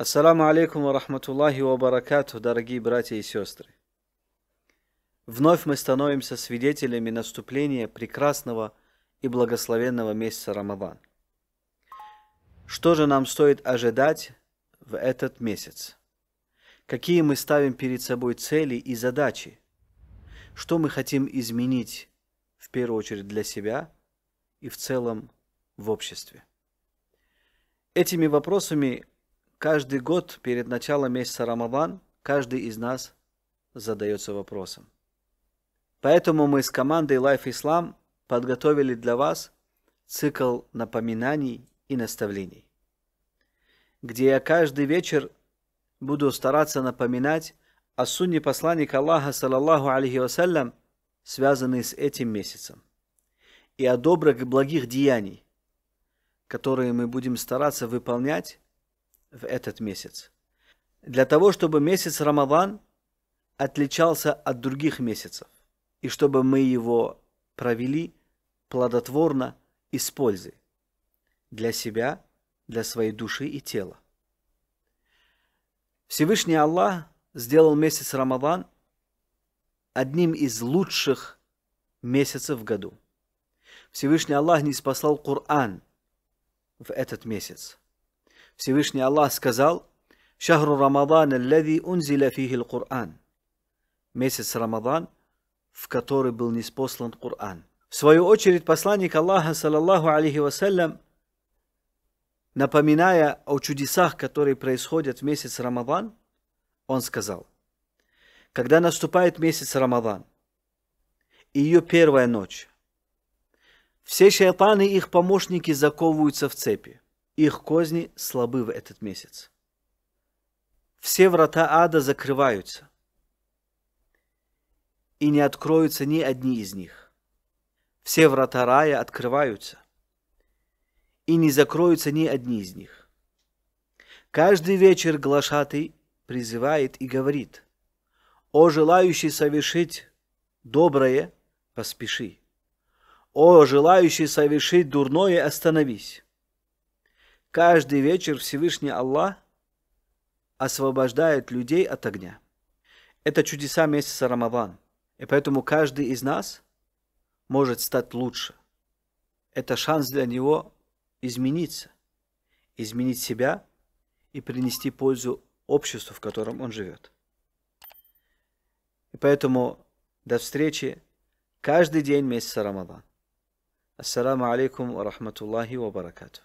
Ассаламу алейкум ва рахматуллахи ва баракату, дорогие братья и сестры. Вновь мы становимся свидетелями наступления прекрасного и благословенного месяца Рамадан. Что же нам стоит ожидать в этот месяц? Какие мы ставим перед собой цели и задачи? Что мы хотим изменить, в первую очередь для себя и в целом в обществе? Этими вопросами каждый год перед началом месяца Рамадан каждый из нас задается вопросом. Поэтому мы с командой Life Islam подготовили для вас цикл напоминаний и наставлений, где я каждый вечер буду стараться напоминать о сунне посланника Аллаха, салаллаху алейхи вассалям, связанной с этим месяцем, и о добрых и благих деяний, которые мы будем стараться выполнять в этот месяц. Для того, чтобы месяц Рамадан отличался от других месяцев, и чтобы мы его провели плодотворно и с пользой для себя, для своей души и тела. Всевышний Аллах сделал месяц Рамадан одним из лучших месяцев в году. Всевышний Аллах не спасал Коран в этот месяц. Всевышний Аллах сказал, «Шахру Рамадан, аллади унзиля фихил Кур'ан». Месяц Рамадан, в который был неспослан Кур'ан. В свою очередь посланник Аллаха, саллаллаху алейхи вассалям, напоминая о чудесах, которые происходят в месяц Рамадан, он сказал, когда наступает месяц Рамадан, и ее первая ночь, все шайтаны и их помощники заковываются в цепи. Их козни слабы в этот месяц. Все врата ада закрываются, и не откроются ни одни из них. Все врата рая открываются, и не закроются ни одни из них. Каждый вечер глашатый призывает и говорит, «О желающий совершить доброе, поспеши! О желающий совершить дурное, остановись!» Каждый вечер Всевышний Аллах освобождает людей от огня. Это чудеса месяца Рамадан. И поэтому каждый из нас может стать лучше. Это шанс для него измениться, изменить себя и принести пользу обществу, в котором он живет. И поэтому до встречи каждый день месяца Рамадан. Ассаламу алейкум ва рахматуллахи ва баракату.